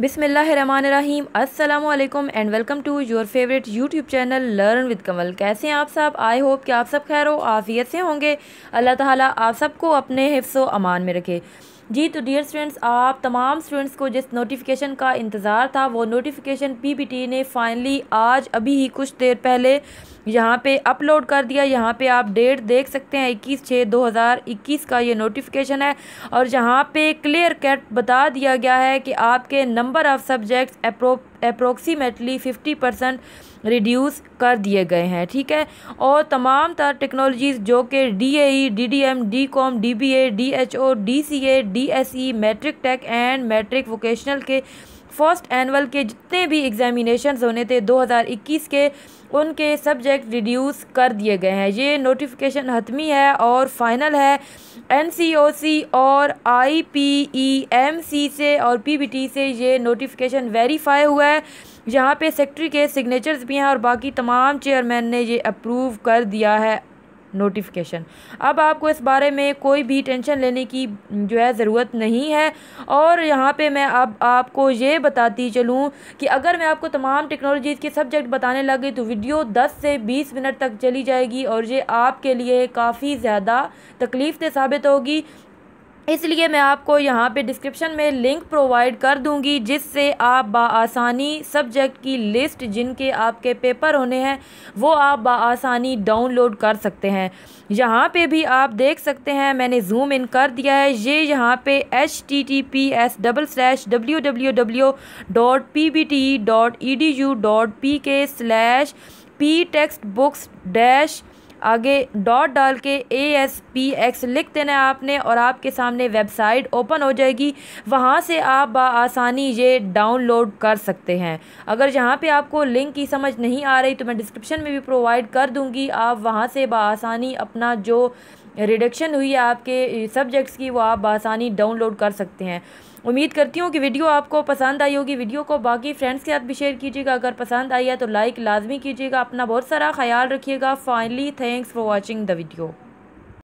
बिसमीम अल्लाम and welcome to your favourite YouTube channel learn with Kamal कैसे हैं आप सब आई होप कि आप सब खैर हो आफियत से होंगे अल्लाह ताला आप सबको अपने हिफ्स अमान में रखे जी तो डियर स्टूडेंट्स आप तमाम स्टूडेंट्स को जिस नोटिफिकेशन का इंतज़ार था वो नोटिफिकेशन पीबीटी ने फाइनली आज अभी ही कुछ देर पहले यहाँ पे अपलोड कर दिया यहाँ पे आप डेट देख सकते हैं 21 छः 2021 का ये नोटिफिकेशन है और यहाँ पे क्लियर कट बता दिया गया है कि आपके नंबर ऑफ़ सब्जेक्ट्स अप्रोप अप्रोक्सीमेटली फिफ्टी परसेंट रिड्यूस कर दिए गए हैं ठीक है और तमाम तर टेक्नोलॉजीज़ जो कि D A D D M D com D B A D H O D C A D S E matric tech and matric vocational के फर्स्ट एनअल के जितने भी एग्जामिनेशन होने थे 2021 के उनके सब्जेक्ट रिड्यूस कर दिए गए हैं ये नोटिफिकेशन हतमी है और फाइनल है एन सी ओ सी और I P E M C से और पी बी टी से ये नोटिफिकेशन वेरीफाई हुआ है यहाँ पे सेक्रेटरी के सिग्नेचर्स भी हैं और बाकी तमाम चेयरमैन ने ये अप्रूव कर दिया है नोटिफिकेशन अब आपको इस बारे में कोई भी टेंशन लेने की जो है ज़रूरत नहीं है और यहाँ पे मैं अब आपको ये बताती चलूँ कि अगर मैं आपको तमाम टेक्नोलॉजीज़ के सब्जेक्ट बताने लगी तो वीडियो 10 से 20 मिनट तक चली जाएगी और ये आपके लिए काफ़ी ज़्यादा तकलीफ दे साबित होगी इसलिए मैं आपको यहाँ पे डिस्क्रिप्शन में लिंक प्रोवाइड कर दूँगी जिससे आप बासानी सब्जेक्ट की लिस्ट जिनके आपके पेपर होने हैं वो आप बासानी डाउनलोड कर सकते हैं यहाँ पे भी आप देख सकते हैं मैंने जूम इन कर दिया है ये यहाँ पे H T T P S double slash W W W dot P B T dot E D U dot P K slash P text books dash आगे डॉट डाल के ए एस पी एक्स लिख देना है आपने और आपके सामने वेबसाइट ओपन हो जाएगी वहाँ से आप आसानी ये डाउनलोड कर सकते हैं अगर यहाँ पे आपको लिंक की समझ नहीं आ रही तो मैं डिस्क्रिप्शन में भी प्रोवाइड कर दूँगी आप वहाँ से आसानी अपना जो रिडक्शन हुई है आपके सब्जेक्ट्स की वो आप आसानी डाउनलोड कर सकते हैं उम्मीद करती हूँ कि वीडियो आपको पसंद आई होगी वीडियो को बाकी फ्रेंड्स के साथ भी शेयर कीजिएगा अगर पसंद आई है तो लाइक लाजमी कीजिएगा अपना बहुत सारा ख्याल रखिएगा finally thanks for watching the video